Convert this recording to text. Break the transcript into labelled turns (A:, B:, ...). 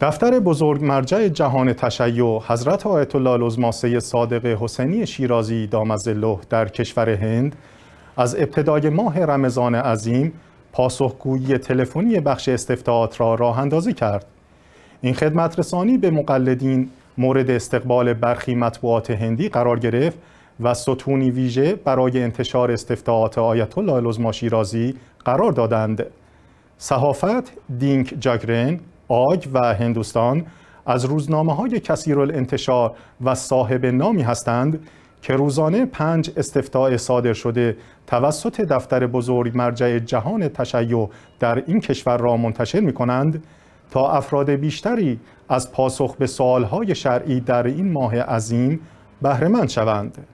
A: دفتر بزرگ مرجع جهان تشیع حضرت آیت الله العظما صادق حسینی شیرازی دامز الله در کشور هند از ابتدای ماه رمضان عظیم پاسخگویی تلفنی بخش استفتاعات را راه اندازی کرد این خدمت رسانی به مقلدین مورد استقبال برخی مطبوعات هندی قرار گرفت و ستونی ویژه برای انتشار استفتاعات آیت الله العظما شیرازی قرار دادند صحافت دینک جاگرن آگ و هندوستان از روزنامه های الانتشار و صاحب نامی هستند که روزانه پنج استفتاء صادر شده توسط دفتر بزرگ مرجع جهان تشیع در این کشور را منتشر می کنند تا افراد بیشتری از پاسخ به سوالهای شرعی در این ماه عظیم بهرهمند شوند.